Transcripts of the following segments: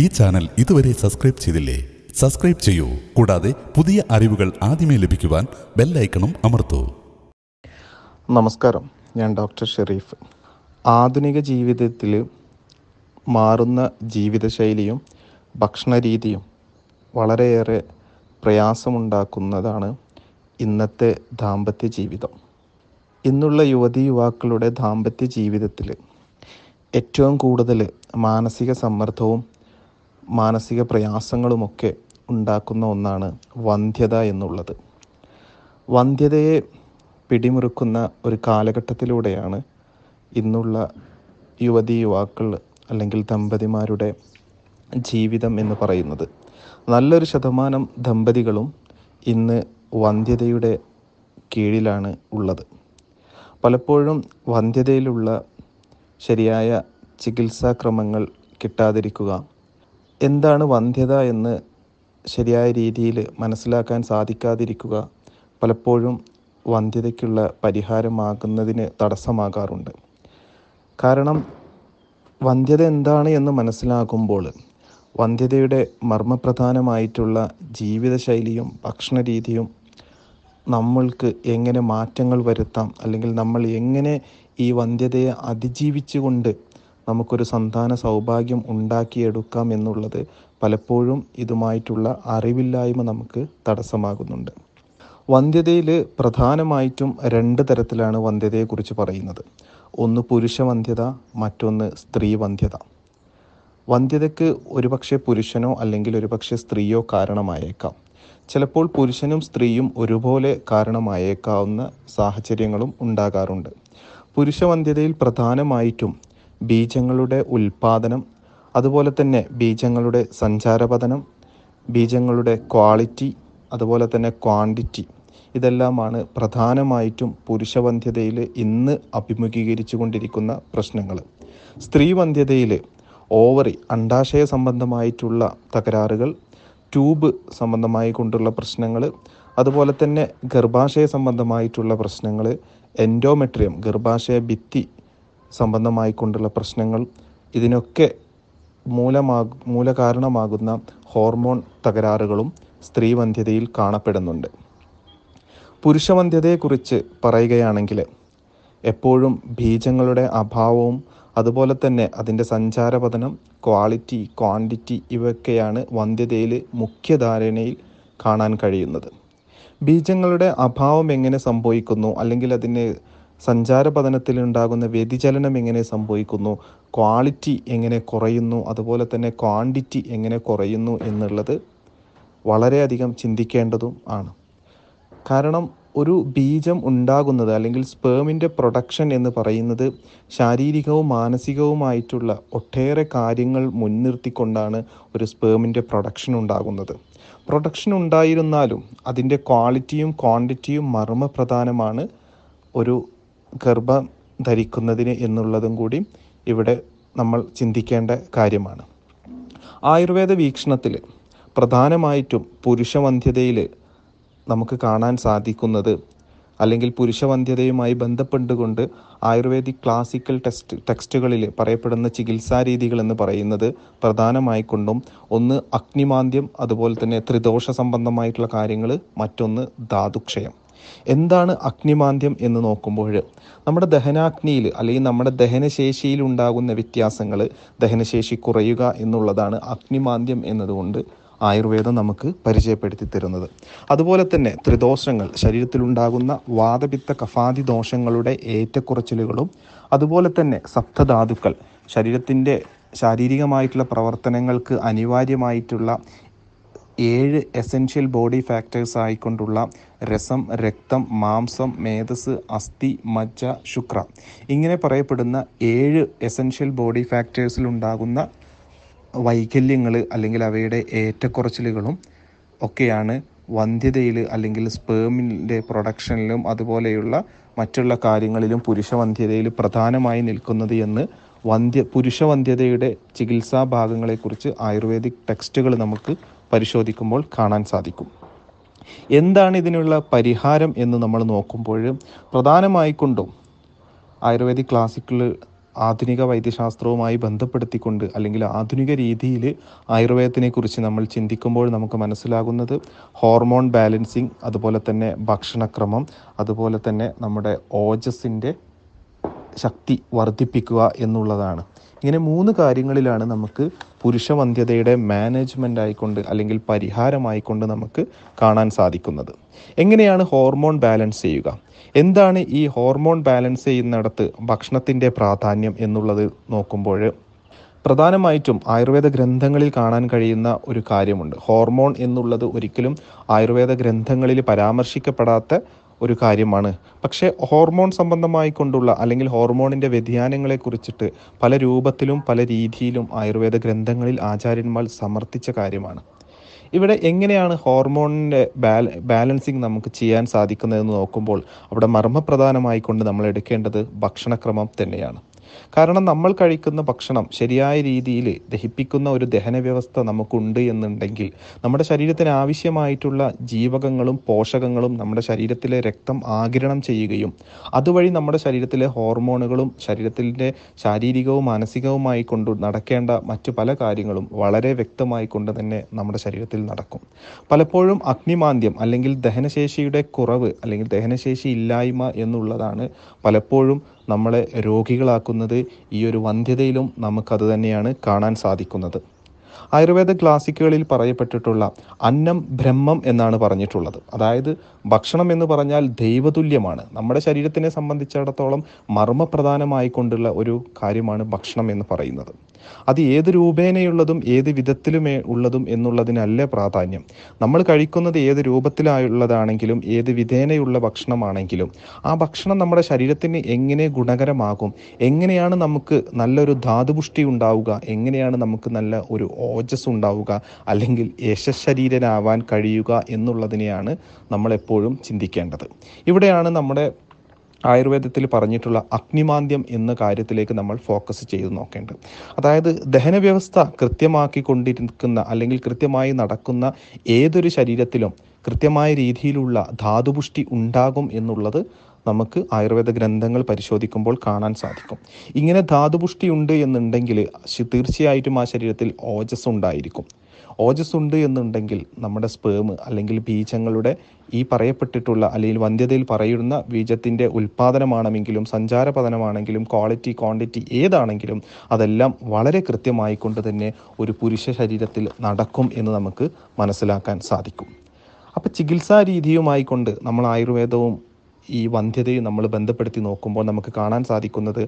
ഈ ചാനൽ ഇതുവരെ സബ്സ്ക്രൈബ് ചെയ്തില്ലേ സബ്സ്ക്രൈബ് ചെയ്യൂ കൂടാതെ പുതിയ അറിവുകൾ ആദ്യമേ ലഭിക്കുവാൻ ബെല്ലൈക്കണം അമർത്തൂ നമസ്കാരം ഞാൻ ഡോക്ടർ ഷെറീഫ് ആധുനിക ജീവിതത്തിൽ മാറുന്ന ജീവിതശൈലിയും ഭക്ഷണരീതിയും വളരെയേറെ പ്രയാസമുണ്ടാക്കുന്നതാണ് ഇന്നത്തെ ദാമ്പത്യ ജീവിതം ഇന്നുള്ള യുവതി യുവാക്കളുടെ ദാമ്പത്യ ജീവിതത്തിൽ ഏറ്റവും കൂടുതൽ മാനസിക സമ്മർദ്ദവും മാനസിക പ്രയാസങ്ങളുമൊക്കെ ഉണ്ടാക്കുന്ന ഒന്നാണ് വന്ധ്യത എന്നുള്ളത് വന്ധ്യതയെ പിടിമുറുക്കുന്ന ഒരു കാലഘട്ടത്തിലൂടെയാണ് ഇന്നുള്ള യുവതി യുവാക്കൾ അല്ലെങ്കിൽ ദമ്പതിമാരുടെ ജീവിതം എന്ന് പറയുന്നത് നല്ലൊരു ശതമാനം ദമ്പതികളും ഇന്ന് വന്ധ്യതയുടെ കീഴിലാണ് ഉള്ളത് പലപ്പോഴും വന്ധ്യതയിലുള്ള ശരിയായ ചികിത്സാക്രമങ്ങൾ കിട്ടാതിരിക്കുക എന്താണ് വന്ധ്യത എന്ന് ശരിയായ രീതിയിൽ മനസ്സിലാക്കാൻ സാധിക്കാതിരിക്കുക പലപ്പോഴും വന്ധ്യതയ്ക്കുള്ള പരിഹാരമാകുന്നതിന് തടസ്സമാകാറുണ്ട് കാരണം വന്ധ്യത എന്താണ് എന്ന് മനസ്സിലാകുമ്പോൾ വന്ധ്യതയുടെ മർമ്മപ്രധാനമായിട്ടുള്ള ജീവിതശൈലിയും ഭക്ഷണരീതിയും നമ്മൾക്ക് എങ്ങനെ മാറ്റങ്ങൾ വരുത്താം അല്ലെങ്കിൽ നമ്മൾ എങ്ങനെ ഈ വന്ധ്യതയെ അതിജീവിച്ചുകൊണ്ട് നമുക്കൊരു സന്താന സൗഭാഗ്യം ഉണ്ടാക്കിയെടുക്കാം എന്നുള്ളത് പലപ്പോഴും ഇതുമായിട്ടുള്ള അറിവില്ലായ്മ നമുക്ക് തടസ്സമാകുന്നുണ്ട് വന്ധ്യതയിൽ പ്രധാനമായിട്ടും രണ്ട് തരത്തിലാണ് വന്ധ്യതയെക്കുറിച്ച് പറയുന്നത് ഒന്ന് പുരുഷ വന്ധ്യത മറ്റൊന്ന് സ്ത്രീ വന്ധ്യത വന്ധ്യതയ്ക്ക് ഒരുപക്ഷെ പുരുഷനോ അല്ലെങ്കിൽ ഒരുപക്ഷെ സ്ത്രീയോ കാരണമായേക്കാം ചിലപ്പോൾ പുരുഷനും സ്ത്രീയും ഒരുപോലെ കാരണമായേക്കാവുന്ന സാഹചര്യങ്ങളും ഉണ്ടാകാറുണ്ട് പുരുഷ വന്ധ്യതയിൽ പ്രധാനമായിട്ടും ബീജങ്ങളുടെ ഉൽപാദനം അതുപോലെ തന്നെ ബീജങ്ങളുടെ സഞ്ചാരപതനം ബീജങ്ങളുടെ ക്വാളിറ്റി അതുപോലെ തന്നെ ക്വാണ്ടിറ്റി ഇതെല്ലാമാണ് പ്രധാനമായിട്ടും പുരുഷവന്ധ്യതയിൽ ഇന്ന് അഭിമുഖീകരിച്ചു കൊണ്ടിരിക്കുന്ന പ്രശ്നങ്ങൾ സ്ത്രീവന്ധ്യതയിൽ ഓവറി അണ്ടാശയ സംബന്ധമായിട്ടുള്ള തകരാറുകൾ ട്യൂബ് സംബന്ധമായി കൊണ്ടുള്ള പ്രശ്നങ്ങൾ അതുപോലെ തന്നെ ഗർഭാശയ സംബന്ധമായിട്ടുള്ള പ്രശ്നങ്ങൾ എൻഡോമെട്രിയം ഗർഭാശയ ഭിത്തി സംബന്ധമായിക്കൊണ്ടുള്ള പ്രശ്നങ്ങൾ ഇതിനൊക്കെ മൂലമാകു മൂലകാരണമാകുന്ന ഹോർമോൺ തകരാറുകളും സ്ത്രീവന്ധ്യതയിൽ കാണപ്പെടുന്നുണ്ട് പുരുഷവന്ധ്യതയെക്കുറിച്ച് പറയുകയാണെങ്കിൽ എപ്പോഴും ബീജങ്ങളുടെ അഭാവവും അതുപോലെ തന്നെ അതിൻ്റെ സഞ്ചാരപതനം ക്വാളിറ്റി ക്വാണ്ടിറ്റി ഇവയൊക്കെയാണ് വന്ധ്യതയിൽ മുഖ്യധാരണയിൽ കാണാൻ കഴിയുന്നത് ബീജങ്ങളുടെ അഭാവം എങ്ങനെ സംഭവിക്കുന്നു അല്ലെങ്കിൽ അതിന് പതനത്തിൽ ഉണ്ടാകുന്ന വ്യതിചലനം എങ്ങനെ സംഭവിക്കുന്നു ക്വാളിറ്റി എങ്ങനെ കുറയുന്നു അതുപോലെ തന്നെ ക്വാണ്ടിറ്റി എങ്ങനെ കുറയുന്നു എന്നുള്ളത് വളരെയധികം ചിന്തിക്കേണ്ടതും ആണ് കാരണം ഒരു ബീജം ഉണ്ടാകുന്നത് അല്ലെങ്കിൽ സ്പേമിൻ്റെ പ്രൊഡക്ഷൻ എന്ന് പറയുന്നത് ശാരീരികവും മാനസികവുമായിട്ടുള്ള ഒട്ടേറെ കാര്യങ്ങൾ മുൻനിർത്തിക്കൊണ്ടാണ് ഒരു സ്പേമിൻ്റെ പ്രൊഡക്ഷൻ ഉണ്ടാകുന്നത് പ്രൊഡക്ഷൻ ഉണ്ടായിരുന്നാലും അതിൻ്റെ ക്വാളിറ്റിയും ക്വാണ്ടിറ്റിയും മർമ്മപ്രധാനമാണ് ഒരു ഗർഭം ധരിക്കുന്നതിന് എന്നുള്ളതും കൂടി ഇവിടെ നമ്മൾ ചിന്തിക്കേണ്ട കാര്യമാണ് ആയുർവേദ വീക്ഷണത്തിൽ പ്രധാനമായിട്ടും പുരുഷവന്ധ്യതയിൽ നമുക്ക് കാണാൻ സാധിക്കുന്നത് അല്ലെങ്കിൽ പുരുഷവന്ധ്യതയുമായി ബന്ധപ്പെട്ടുകൊണ്ട് ആയുർവേദിക് ക്ലാസിക്കൽ ടെക്സ്റ്റ് ടെക്സ്റ്റുകളിൽ പറയപ്പെടുന്ന ചികിത്സാ രീതികൾ എന്ന് പറയുന്നത് പ്രധാനമായിക്കൊണ്ടും ഒന്ന് അഗ്നിമാന്ദ്യം അതുപോലെ തന്നെ ത്രിദോഷ സംബന്ധമായിട്ടുള്ള കാര്യങ്ങൾ മറ്റൊന്ന് ധാതുക്ഷയം എന്താണ് അഗ്നിമാന്ദ്യം എന്ന് നോക്കുമ്പോൾ നമ്മുടെ ദഹനാഗ്നിയിൽ അല്ലെങ്കിൽ നമ്മുടെ ദഹനശേഷിയിൽ ഉണ്ടാകുന്ന വ്യത്യാസങ്ങൾ ദഹനശേഷി കുറയുക എന്നുള്ളതാണ് അഗ്നിമാന്ദ്യം എന്നതുകൊണ്ട് ആയുർവേദം നമുക്ക് പരിചയപ്പെടുത്തി തരുന്നത് അതുപോലെ തന്നെ ത്രിദോഷങ്ങൾ ശരീരത്തിലുണ്ടാകുന്ന വാദപിത്ത കഫാദി ദോഷങ്ങളുടെ ഏറ്റക്കുറച്ചിലുകളും അതുപോലെ തന്നെ സപ്തധാതുക്കൾ ശരീരത്തിൻ്റെ ശാരീരികമായിട്ടുള്ള പ്രവർത്തനങ്ങൾക്ക് അനിവാര്യമായിട്ടുള്ള ഏഴ് എസൻഷ്യൽ ബോഡി ഫാക്ടേഴ്സ് ആയിക്കൊണ്ടുള്ള രസം രക്തം മാംസം മേധസ് അസ്ഥി മജ്ജ ശുക്ര ഇങ്ങനെ പറയപ്പെടുന്ന ഏഴ് എസൻഷ്യൽ ബോഡി ഫാക്ടേഴ്സിലുണ്ടാകുന്ന വൈകല്യങ്ങൾ അല്ലെങ്കിൽ അവയുടെ ഏറ്റക്കുറച്ചിലുകളും ഒക്കെയാണ് വന്ധ്യതയിൽ അല്ലെങ്കിൽ സ്പേമിൻ്റെ പ്രൊഡക്ഷനിലും അതുപോലെയുള്ള മറ്റുള്ള കാര്യങ്ങളിലും പുരുഷവന്ധ്യതയിൽ പ്രധാനമായി നിൽക്കുന്നത് എന്ന് വന്ധ്യ പുരുഷവന്ധ്യതയുടെ ചികിത്സാ ഭാഗങ്ങളെക്കുറിച്ച് ആയുർവേദിക് ടെക്സ്റ്റുകൾ നമുക്ക് പരിശോധിക്കുമ്പോൾ കാണാൻ സാധിക്കും എന്താണ് ഇതിനുള്ള പരിഹാരം എന്ന് നമ്മൾ നോക്കുമ്പോൾ പ്രധാനമായിക്കൊണ്ടും ആയുർവേദിക് ക്ലാസിക്കൽ ആധുനിക വൈദ്യശാസ്ത്രവുമായി ബന്ധപ്പെടുത്തിക്കൊണ്ട് അല്ലെങ്കിൽ ആധുനിക രീതിയിൽ കുറിച്ച് നമ്മൾ ചിന്തിക്കുമ്പോൾ നമുക്ക് മനസ്സിലാകുന്നത് ഹോർമോൺ ബാലൻസിങ് അതുപോലെ തന്നെ ഭക്ഷണക്രമം അതുപോലെ തന്നെ നമ്മുടെ ഓജസിൻ്റെ ശക്തി വർദ്ധിപ്പിക്കുക എന്നുള്ളതാണ് ഇങ്ങനെ മൂന്ന് കാര്യങ്ങളിലാണ് നമുക്ക് പുരുഷവന്ധ്യതയുടെ മാനേജ്മെൻ്റ് ആയിക്കൊണ്ട് അല്ലെങ്കിൽ പരിഹാരമായിക്കൊണ്ട് നമുക്ക് കാണാൻ സാധിക്കുന്നത് എങ്ങനെയാണ് ഹോർമോൺ ബാലൻസ് ചെയ്യുക എന്താണ് ഈ ഹോർമോൺ ബാലൻസ് ചെയ്യുന്നിടത്ത് ഭക്ഷണത്തിൻ്റെ പ്രാധാന്യം എന്നുള്ളത് നോക്കുമ്പോൾ പ്രധാനമായിട്ടും ആയുർവേദ ഗ്രന്ഥങ്ങളിൽ കാണാൻ കഴിയുന്ന ഒരു കാര്യമുണ്ട് ഹോർമോൺ എന്നുള്ളത് ഒരിക്കലും ആയുർവേദ ഗ്രന്ഥങ്ങളിൽ പരാമർശിക്കപ്പെടാത്ത ഒരു കാര്യമാണ് പക്ഷേ ഹോർമോൺ സംബന്ധമായി കൊണ്ടുള്ള അല്ലെങ്കിൽ ഹോർമോണിൻ്റെ വ്യതിയാനങ്ങളെ കുറിച്ചിട്ട് പല രൂപത്തിലും പല രീതിയിലും ആയുർവേദ ഗ്രന്ഥങ്ങളിൽ ആചാര്യന്മാർ സമർത്ഥിച്ച കാര്യമാണ് ഇവിടെ എങ്ങനെയാണ് ഹോർമോണിൻ്റെ ബാലൻസിങ് നമുക്ക് ചെയ്യാൻ സാധിക്കുന്നതെന്ന് നോക്കുമ്പോൾ അവിടെ മർമ്മപ്രധാനമായിക്കൊണ്ട് നമ്മൾ എടുക്കേണ്ടത് ഭക്ഷണക്രമം തന്നെയാണ് കാരണം നമ്മൾ കഴിക്കുന്ന ഭക്ഷണം ശരിയായ രീതിയിൽ ദഹിപ്പിക്കുന്ന ഒരു ദഹന വ്യവസ്ഥ നമുക്കുണ്ട് എന്നുണ്ടെങ്കിൽ നമ്മുടെ ശരീരത്തിന് ആവശ്യമായിട്ടുള്ള ജീവകങ്ങളും പോഷകങ്ങളും നമ്മുടെ ശരീരത്തിലെ രക്തം ആകിരണം ചെയ്യുകയും അതുവഴി നമ്മുടെ ശരീരത്തിലെ ഹോർമോണുകളും ശരീരത്തിൻ്റെ ശാരീരികവും മാനസികവുമായി കൊണ്ട് നടക്കേണ്ട മറ്റു പല കാര്യങ്ങളും വളരെ വ്യക്തമായി കൊണ്ട് തന്നെ നമ്മുടെ ശരീരത്തിൽ നടക്കും പലപ്പോഴും അഗ്നിമാന്ദ്യം അല്ലെങ്കിൽ ദഹനശേഷിയുടെ കുറവ് അല്ലെങ്കിൽ ദഹനശേഷി ഇല്ലായ്മ എന്നുള്ളതാണ് പലപ്പോഴും നമ്മളെ രോഗികളാക്കുന്നത് ഈ ഒരു വന്ധ്യതയിലും നമുക്കത് തന്നെയാണ് കാണാൻ സാധിക്കുന്നത് ആയുർവേദ ക്ലാസിക്കുകളിൽ പറയപ്പെട്ടിട്ടുള്ള അന്നം ബ്രഹ്മം എന്നാണ് പറഞ്ഞിട്ടുള്ളത് അതായത് ഭക്ഷണം എന്ന് പറഞ്ഞാൽ ദൈവതുല്യമാണ് നമ്മുടെ ശരീരത്തിനെ സംബന്ധിച്ചിടത്തോളം മർമ്മപ്രധാനമായിക്കൊണ്ടുള്ള ഒരു കാര്യമാണ് ഭക്ഷണം എന്ന് പറയുന്നത് അത് ഏത് രൂപേണയുള്ളതും ഏത് വിധത്തിലുമേ ഉള്ളതും എന്നുള്ളതിനല്ല പ്രാധാന്യം നമ്മൾ കഴിക്കുന്നത് ഏത് രൂപത്തിലായുള്ളതാണെങ്കിലും ഏത് വിധേനയുള്ള ഭക്ഷണമാണെങ്കിലും ആ ഭക്ഷണം നമ്മുടെ ശരീരത്തിന് എങ്ങനെ ഗുണകരമാകും എങ്ങനെയാണ് നമുക്ക് നല്ലൊരു ധാതുപുഷ്ടി ഉണ്ടാവുക എങ്ങനെയാണ് നമുക്ക് നല്ല ഒരു ഓജസ് ഉണ്ടാവുക അല്ലെങ്കിൽ യശശരീരനാവാൻ കഴിയുക എന്നുള്ളതിനെയാണ് നമ്മൾ എപ്പോഴും ചിന്തിക്കേണ്ടത് ഇവിടെയാണ് നമ്മുടെ ആയുർവേദത്തിൽ പറഞ്ഞിട്ടുള്ള അഗ്നിമാന്ദ്യം എന്ന കാര്യത്തിലേക്ക് നമ്മൾ ഫോക്കസ് ചെയ്ത് നോക്കേണ്ടത് അതായത് ദഹന വ്യവസ്ഥ കൃത്യമാക്കി കൊണ്ടിരിക്കുന്ന അല്ലെങ്കിൽ കൃത്യമായി നടക്കുന്ന ഏതൊരു ശരീരത്തിലും കൃത്യമായ രീതിയിലുള്ള ധാതുപുഷ്ടി ഉണ്ടാകും എന്നുള്ളത് നമുക്ക് ആയുർവേദ ഗ്രന്ഥങ്ങൾ പരിശോധിക്കുമ്പോൾ കാണാൻ സാധിക്കും ഇങ്ങനെ ധാതുപുഷ്ടി ഉണ്ട് എന്നുണ്ടെങ്കിൽ തീർച്ചയായിട്ടും ആ ശരീരത്തിൽ ഓജസ് ഉണ്ടായിരിക്കും ഓജസ് ഉണ്ട് എന്നുണ്ടെങ്കിൽ നമ്മുടെ സ്പേം അല്ലെങ്കിൽ ബീജങ്ങളുടെ ഈ പറയപ്പെട്ടിട്ടുള്ള അല്ലെങ്കിൽ വന്ധ്യതയിൽ പറയുന്ന ബീജത്തിൻ്റെ ഉൽപ്പാദനമാണെങ്കിലും സഞ്ചാരപതനമാണെങ്കിലും ക്വാളിറ്റി ക്വാണ്ടിറ്റി ഏതാണെങ്കിലും അതെല്ലാം വളരെ കൃത്യമായി കൊണ്ട് തന്നെ ഒരു പുരുഷ ശരീരത്തിൽ നടക്കും എന്ന് നമുക്ക് മനസ്സിലാക്കാൻ സാധിക്കും അപ്പോൾ ചികിത്സാ രീതിയുമായി കൊണ്ട് നമ്മൾ ആയുർവേദവും ഈ വന്ധ്യതയെ നമ്മൾ ബന്ധപ്പെടുത്തി നോക്കുമ്പോൾ നമുക്ക് കാണാൻ സാധിക്കുന്നത്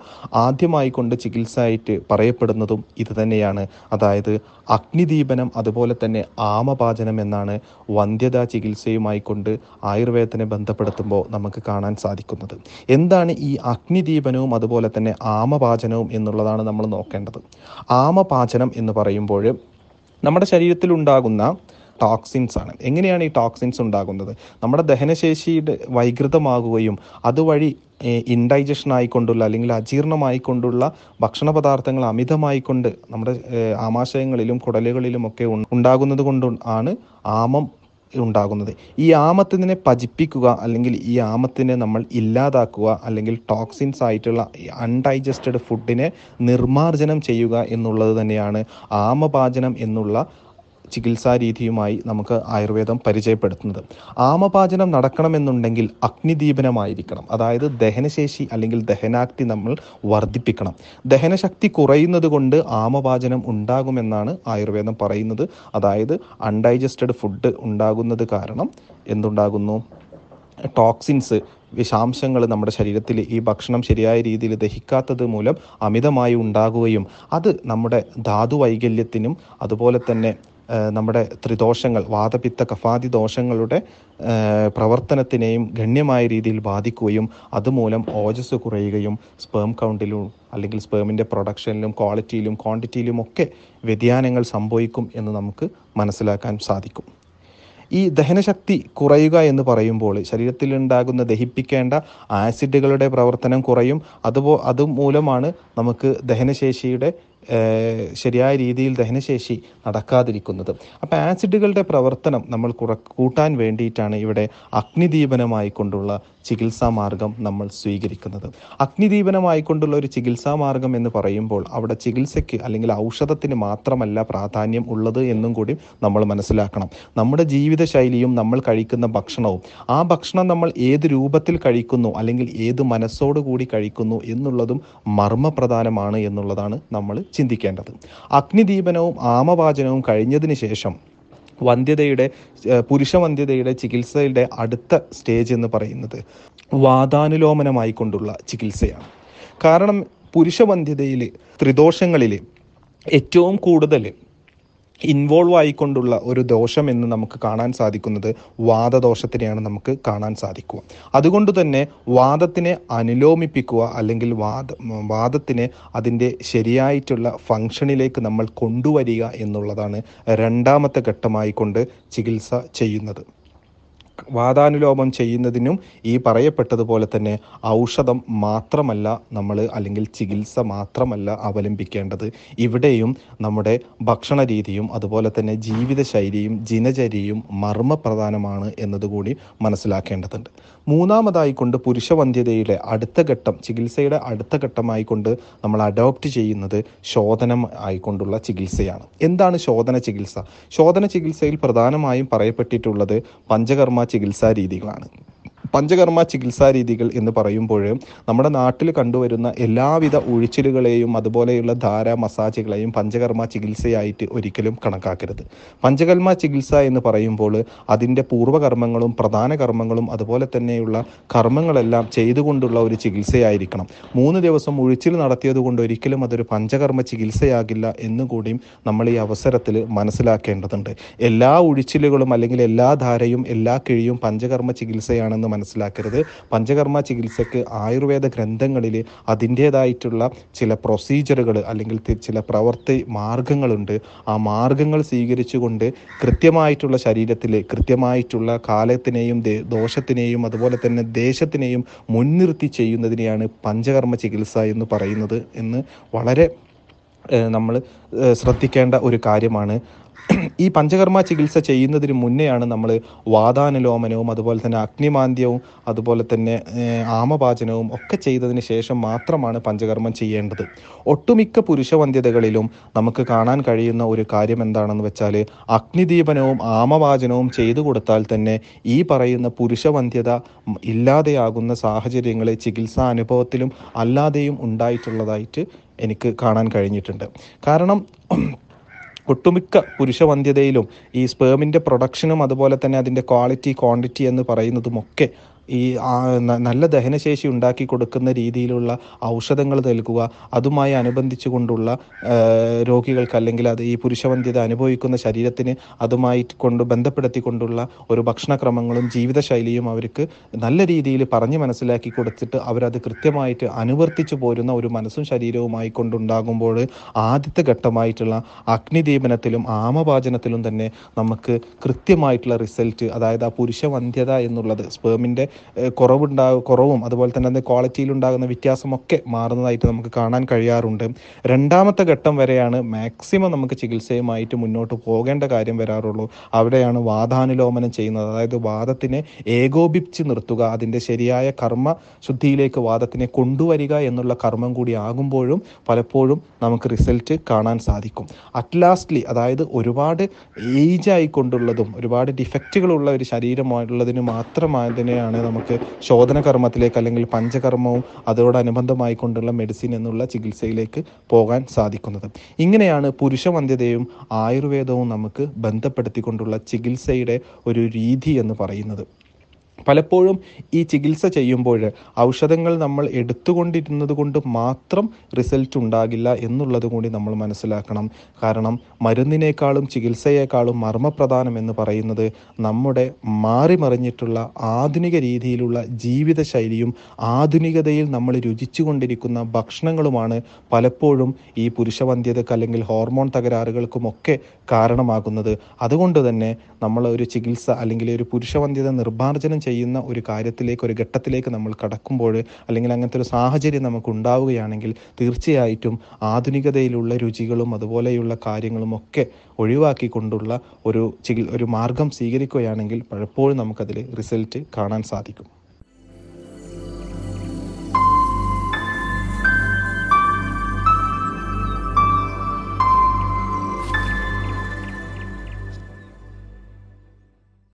ആദ്യമായി കൊണ്ട് ചികിത്സയായിട്ട് പറയപ്പെടുന്നതും ഇത് തന്നെയാണ് അതായത് അഗ്നിദീപനം അതുപോലെ തന്നെ ആമപാചനം എന്നാണ് വന്ധ്യത ചികിത്സയുമായി കൊണ്ട് ആയുർവേദത്തിനെ ബന്ധപ്പെടുത്തുമ്പോൾ നമുക്ക് കാണാൻ സാധിക്കുന്നത് എന്താണ് ഈ അഗ്നിദീപനവും അതുപോലെ തന്നെ ആമപാചനവും എന്നുള്ളതാണ് നമ്മൾ നോക്കേണ്ടത് ആമപാചനം എന്ന് പറയുമ്പോൾ നമ്മുടെ ശരീരത്തിൽ ഉണ്ടാകുന്ന ടോക്സിൻസ് ആണ് എങ്ങനെയാണ് ഈ ടോക്സിൻസ് ഉണ്ടാകുന്നത് നമ്മുടെ ദഹനശേഷിയുടെ വൈകൃതമാകുകയും അതുവഴി ഇൻഡൈജഷൻ ആയിക്കൊണ്ടുള്ള അല്ലെങ്കിൽ അജീർണമായിക്കൊണ്ടുള്ള ഭക്ഷണ പദാർത്ഥങ്ങൾ അമിതമായിക്കൊണ്ട് നമ്മുടെ ആമാശയങ്ങളിലും കുടലുകളിലും ഒക്കെ ഉണ്ടാകുന്നത് കൊണ്ട് ആണ് ആമം ഉണ്ടാകുന്നത് ഈ ആമത്തിനെ പജിപ്പിക്കുക അല്ലെങ്കിൽ ഈ ആമത്തിനെ നമ്മൾ ഇല്ലാതാക്കുക അല്ലെങ്കിൽ ടോക്സിൻസ് ആയിട്ടുള്ള അൺഡൈജസ്റ്റഡ് ഫുഡിനെ നിർമാർജനം ചെയ്യുക എന്നുള്ളത് തന്നെയാണ് ആമപാചനം എന്നുള്ള ചികിത്സാരീതിയുമായി നമുക്ക് ആയുർവേദം പരിചയപ്പെടുത്തുന്നത് ആമപാചനം നടക്കണമെന്നുണ്ടെങ്കിൽ അഗ്നിദീപനമായിരിക്കണം അതായത് ദഹനശേഷി അല്ലെങ്കിൽ ദഹനാക്തി നമ്മൾ വർദ്ധിപ്പിക്കണം ദഹനശക്തി കുറയുന്നത് കൊണ്ട് ആമപാചനം ഉണ്ടാകുമെന്നാണ് ആയുർവേദം പറയുന്നത് അതായത് അൺഡൈജസ്റ്റഡ് ഫുഡ് ഉണ്ടാകുന്നത് കാരണം എന്തുണ്ടാകുന്നു ടോക്സിൻസ് വിഷാംശങ്ങൾ നമ്മുടെ ശരീരത്തിൽ ഈ ഭക്ഷണം ശരിയായ രീതിയിൽ ദഹിക്കാത്തത് മൂലം അമിതമായി ഉണ്ടാകുകയും അത് നമ്മുടെ ധാതു വൈകല്യത്തിനും അതുപോലെ തന്നെ നമ്മുടെ ത്രിദോഷങ്ങൾ വാദപിത്ത കഫാദി ദോഷങ്ങളുടെ പ്രവർത്തനത്തിനെയും ഗണ്യമായ രീതിയിൽ ബാധിക്കുകയും അതുമൂലം ഓജസ് കുറയുകയും സ്പേം കൗണ്ടിലും അല്ലെങ്കിൽ സ്പേമിൻ്റെ പ്രൊഡക്ഷനിലും ക്വാളിറ്റിയിലും ക്വാണ്ടിറ്റിയിലും ഒക്കെ വ്യതിയാനങ്ങൾ സംഭവിക്കും എന്ന് നമുക്ക് മനസ്സിലാക്കാൻ സാധിക്കും ഈ ദഹനശക്തി കുറയുക എന്ന് പറയുമ്പോൾ ശരീരത്തിൽ ഉണ്ടാകുന്ന ദഹിപ്പിക്കേണ്ട ആസിഡുകളുടെ പ്രവർത്തനം കുറയും അതുപോ അതുമൂലമാണ് നമുക്ക് ദഹനശേഷിയുടെ ശരിയായ രീതിയിൽ ദഹനശേഷി നടക്കാതിരിക്കുന്നത് അപ്പം ആസിഡുകളുടെ പ്രവർത്തനം നമ്മൾ കുറ കൂട്ടാൻ വേണ്ടിയിട്ടാണ് ഇവിടെ അഗ്നിദീപനമായി കൊണ്ടുള്ള ചികിത്സാ മാർഗം നമ്മൾ സ്വീകരിക്കുന്നത് അഗ്നിദീപനമായിക്കൊണ്ടുള്ള ഒരു ചികിത്സാ മാർഗം എന്ന് പറയുമ്പോൾ അവിടെ ചികിത്സയ്ക്ക് അല്ലെങ്കിൽ ഔഷധത്തിന് മാത്രമല്ല പ്രാധാന്യം ഉള്ളത് എന്നും കൂടി നമ്മൾ മനസ്സിലാക്കണം നമ്മുടെ ജീവിതശൈലിയും നമ്മൾ കഴിക്കുന്ന ഭക്ഷണവും ആ ഭക്ഷണം നമ്മൾ ഏത് രൂപത്തിൽ കഴിക്കുന്നു അല്ലെങ്കിൽ ഏത് മനസ്സോടു കൂടി കഴിക്കുന്നു എന്നുള്ളതും മർമ്മപ്രധാനമാണ് എന്നുള്ളതാണ് നമ്മൾ ചിന്തിക്കേണ്ടത് അഗ്നിദീപനവും ആമവാചനവും കഴിഞ്ഞതിന് ശേഷം വന്ധ്യതയുടെ പുരുഷ വന്ധ്യതയുടെ ചികിത്സയുടെ അടുത്ത സ്റ്റേജ് എന്ന് പറയുന്നത് വാതാനുലോമനമായിക്കൊണ്ടുള്ള ചികിത്സയാണ് കാരണം പുരുഷ വന്ധ്യതയിൽ ത്രിദോഷങ്ങളിൽ ഏറ്റവും കൂടുതൽ ഇൻവോൾവ് ആയിക്കൊണ്ടുള്ള ഒരു ദോഷം എന്ന് നമുക്ക് കാണാൻ സാധിക്കുന്നത് വാദദോഷത്തിനെയാണ് നമുക്ക് കാണാൻ സാധിക്കുക അതുകൊണ്ട് തന്നെ വാദത്തിനെ അനുലോമിപ്പിക്കുക അല്ലെങ്കിൽ വാദ വാദത്തിനെ അതിൻ്റെ ശരിയായിട്ടുള്ള ഫങ്ഷനിലേക്ക് നമ്മൾ കൊണ്ടുവരിക എന്നുള്ളതാണ് രണ്ടാമത്തെ ഘട്ടമായിക്കൊണ്ട് ചികിത്സ ചെയ്യുന്നത് വാദാനുലോപം ചെയ്യുന്നതിനും ഈ പറയപ്പെട്ടതുപോലെ തന്നെ ഔഷധം മാത്രമല്ല നമ്മൾ അല്ലെങ്കിൽ ചികിത്സ മാത്രമല്ല അവലംബിക്കേണ്ടത് ഇവിടെയും നമ്മുടെ ഭക്ഷണ രീതിയും അതുപോലെ തന്നെ ജീവിതശൈലിയും ദിനചര്യയും മർമ്മപ്രധാനമാണ് എന്നതുകൂടി മനസ്സിലാക്കേണ്ടതുണ്ട് മൂന്നാമതായി കൊണ്ട് പുരുഷവന്ധ്യതയിലെ അടുത്ത ഘട്ടം ചികിത്സയുടെ അടുത്ത ഘട്ടമായി കൊണ്ട് നമ്മൾ അഡോപ്റ്റ് ചെയ്യുന്നത് ശോധനം ആയിക്കൊണ്ടുള്ള ചികിത്സയാണ് എന്താണ് ശോധന ചികിത്സ ശോധന ചികിത്സയിൽ പ്രധാനമായും പറയപ്പെട്ടിട്ടുള്ളത് പഞ്ചകർമ്മ ചികിത്സാ രീതികളാണ് പഞ്ചകർമ്മ ചികിത്സാ രീതികൾ എന്ന് പറയുമ്പോൾ നമ്മുടെ നാട്ടിൽ കണ്ടുവരുന്ന എല്ലാവിധ ഒഴിച്ചിലുകളെയും അതുപോലെയുള്ള ധാര മസാജുകളെയും പഞ്ചകർമ്മ ചികിത്സയായിട്ട് ഒരിക്കലും കണക്കാക്കരുത് പഞ്ചകർമ്മ ചികിത്സ എന്ന് പറയുമ്പോൾ അതിൻ്റെ പൂർവ്വകർമ്മങ്ങളും പ്രധാന കർമ്മങ്ങളും അതുപോലെ തന്നെയുള്ള കർമ്മങ്ങളെല്ലാം ചെയ്തുകൊണ്ടുള്ള ഒരു ചികിത്സയായിരിക്കണം മൂന്ന് ദിവസം ഒഴിച്ചിൽ നടത്തിയത് കൊണ്ട് ഒരിക്കലും അതൊരു പഞ്ചകർമ്മ ചികിത്സയാകില്ല എന്നുകൂടിയും നമ്മൾ ഈ അവസരത്തിൽ മനസ്സിലാക്കേണ്ടതുണ്ട് എല്ലാ ഒഴിച്ചിലുകളും അല്ലെങ്കിൽ എല്ലാ ധാരയും എല്ലാ കിഴിയും പഞ്ചകർമ്മ ചികിത്സയാണെന്ന് മനസ്സിലാക്കരുത് പഞ്ചകർമ്മ ചികിത്സയ്ക്ക് ആയുർവേദ ഗ്രന്ഥങ്ങളിൽ അതിൻ്റേതായിട്ടുള്ള ചില പ്രൊസീജിയറുകൾ അല്ലെങ്കിൽ ചില പ്രവർത്തി മാർഗങ്ങളുണ്ട് ആ മാർഗങ്ങൾ സ്വീകരിച്ചുകൊണ്ട് കൃത്യമായിട്ടുള്ള ശരീരത്തിൽ കൃത്യമായിട്ടുള്ള കാലത്തിനെയും ദോഷത്തിനെയും അതുപോലെ തന്നെ ദേശത്തിനെയും മുൻനിർത്തി ചെയ്യുന്നതിനെയാണ് പഞ്ചകർമ്മ ചികിത്സ എന്ന് പറയുന്നത് എന്ന് വളരെ നമ്മൾ ശ്രദ്ധിക്കേണ്ട ഒരു കാര്യമാണ് ഈ പഞ്ചകർമ്മ ചികിത്സ ചെയ്യുന്നതിന് മുന്നെയാണ് നമ്മൾ വാതാനുലോമനവും അതുപോലെ തന്നെ അഗ്നിമാന്ദ്യവും അതുപോലെ തന്നെ ആമപാചനവും ഒക്കെ ചെയ്തതിന് ശേഷം മാത്രമാണ് പഞ്ചകർമ്മം ചെയ്യേണ്ടത് ഒട്ടുമിക്ക പുരുഷവന്ധ്യതകളിലും നമുക്ക് കാണാൻ കഴിയുന്ന ഒരു കാര്യം എന്താണെന്ന് വെച്ചാൽ അഗ്നിദീപനവും ആമവാചനവും ചെയ്തു കൊടുത്താൽ തന്നെ ഈ പറയുന്ന പുരുഷവന്ധ്യത ഇല്ലാതെയാകുന്ന സാഹചര്യങ്ങൾ ചികിത്സാ അനുഭവത്തിലും അല്ലാതെയും ഉണ്ടായിട്ടുള്ളതായിട്ട് എനിക്ക് കാണാൻ കഴിഞ്ഞിട്ടുണ്ട് കാരണം ഒട്ടുമിക്ക പുരുഷവന്ധ്യതയിലും ഈ സ്പേമിൻ്റെ പ്രൊഡക്ഷനും അതുപോലെ തന്നെ അതിൻ്റെ ക്വാളിറ്റി ക്വാണ്ടിറ്റി എന്ന് പറയുന്നതുമൊക്കെ ഈ നല്ല ദഹനശേഷി ഉണ്ടാക്കി കൊടുക്കുന്ന രീതിയിലുള്ള ഔഷധങ്ങൾ നൽകുക അതുമായി അനുബന്ധിച്ചു കൊണ്ടുള്ള രോഗികൾക്ക് അല്ലെങ്കിൽ അത് ഈ പുരുഷവന്ധ്യത അനുഭവിക്കുന്ന ശരീരത്തിന് അതുമായി കൊണ്ട് ബന്ധപ്പെടുത്തിക്കൊണ്ടുള്ള ഒരു ഭക്ഷണക്രമങ്ങളും ജീവിതശൈലിയും അവർക്ക് നല്ല രീതിയിൽ പറഞ്ഞു മനസ്സിലാക്കി കൊടുത്തിട്ട് അവരത് കൃത്യമായിട്ട് അനുവർത്തിച്ചു പോരുന്ന ഒരു മനസ്സും ശരീരവുമായി കൊണ്ടുണ്ടാകുമ്പോൾ ആദ്യത്തെ ഘട്ടമായിട്ടുള്ള അഗ്നിദീപനത്തിലും ആമപാചനത്തിലും തന്നെ നമുക്ക് കൃത്യമായിട്ടുള്ള റിസൾട്ട് അതായത് ആ പുരുഷവന്ധ്യത എന്നുള്ളത് സ്പേമിൻ്റെ കുറവുണ്ടാ കുറവും അതുപോലെ തന്നെ അതിൻ്റെ ക്വാളിറ്റിയിലുണ്ടാകുന്ന വ്യത്യാസമൊക്കെ മാറുന്നതായിട്ട് നമുക്ക് കാണാൻ കഴിയാറുണ്ട് രണ്ടാമത്തെ ഘട്ടം വരെയാണ് മാക്സിമം നമുക്ക് ചികിത്സയുമായിട്ട് മുന്നോട്ട് പോകേണ്ട കാര്യം വരാറുള്ളൂ അവിടെയാണ് വാദാനുലോമനം ചെയ്യുന്നത് അതായത് വാദത്തിനെ ഏകോപിപ്പിച്ച് നിർത്തുക അതിൻ്റെ ശരിയായ കർമ്മ ശുദ്ധിയിലേക്ക് വാദത്തിനെ കൊണ്ടുവരിക എന്നുള്ള കർമ്മം കൂടി ആകുമ്പോഴും പലപ്പോഴും നമുക്ക് റിസൾട്ട് കാണാൻ സാധിക്കും അറ്റ്ലാസ്റ്റ്ലി അതായത് ഒരുപാട് ഏജ് ആയിക്കൊണ്ടുള്ളതും ഒരുപാട് ഡിഫക്റ്റുകളുള്ള ഒരു ശരീരമുള്ളതിന് മാത്രമായതിനെയാണ് നമുക്ക് ശോധന കർമ്മത്തിലേക്ക് അല്ലെങ്കിൽ പഞ്ചകർമ്മവും അതോടനുബന്ധമായി കൊണ്ടുള്ള മെഡിസിൻ എന്നുള്ള ചികിത്സയിലേക്ക് പോകാൻ സാധിക്കുന്നത് ഇങ്ങനെയാണ് പുരുഷവന്ധ്യതയും ആയുർവേദവും നമുക്ക് ബന്ധപ്പെടുത്തിക്കൊണ്ടുള്ള ചികിത്സയുടെ ഒരു രീതി എന്ന് പറയുന്നത് പലപ്പോഴും ഈ ചികിത്സ ചെയ്യുമ്പോൾ ഔഷധങ്ങൾ നമ്മൾ എടുത്തുകൊണ്ടിരുന്നത് കൊണ്ട് മാത്രം റിസൾട്ട് ഉണ്ടാകില്ല എന്നുള്ളത് കൂടി നമ്മൾ മനസ്സിലാക്കണം കാരണം മരുന്നിനേക്കാളും ചികിത്സയേക്കാളും മർമ്മപ്രധാനം എന്ന് പറയുന്നത് നമ്മുടെ മാറിമറിഞ്ഞിട്ടുള്ള ആധുനിക രീതിയിലുള്ള ജീവിതശൈലിയും ആധുനികതയിൽ നമ്മൾ രുചിച്ചുകൊണ്ടിരിക്കുന്ന ഭക്ഷണങ്ങളുമാണ് പലപ്പോഴും ഈ പുരുഷവന്ധ്യതക്ക് അല്ലെങ്കിൽ ഹോർമോൺ തകരാറുകൾക്കുമൊക്കെ കാരണമാകുന്നത് അതുകൊണ്ട് തന്നെ നമ്മൾ ഒരു ചികിത്സ അല്ലെങ്കിൽ ഒരു പുരുഷവന്ധ്യത നിർമ്മാർജ്ജനം ചെയ്യുന്ന ഒരു കാര്യത്തിലേക്ക് ഒരു ഘട്ടത്തിലേക്ക് നമ്മൾ കടക്കുമ്പോൾ അല്ലെങ്കിൽ അങ്ങനത്തെ ഒരു സാഹചര്യം നമുക്ക് ഉണ്ടാവുകയാണെങ്കിൽ തീർച്ചയായിട്ടും ആധുനികതയിലുള്ള രുചികളും അതുപോലെയുള്ള കാര്യങ്ങളും ഒക്കെ ഒഴിവാക്കിക്കൊണ്ടുള്ള ഒരു ചികി ഒരു മാർഗം സ്വീകരിക്കുകയാണെങ്കിൽ പലപ്പോഴും നമുക്കതിൽ റിസൾട്ട് കാണാൻ സാധിക്കും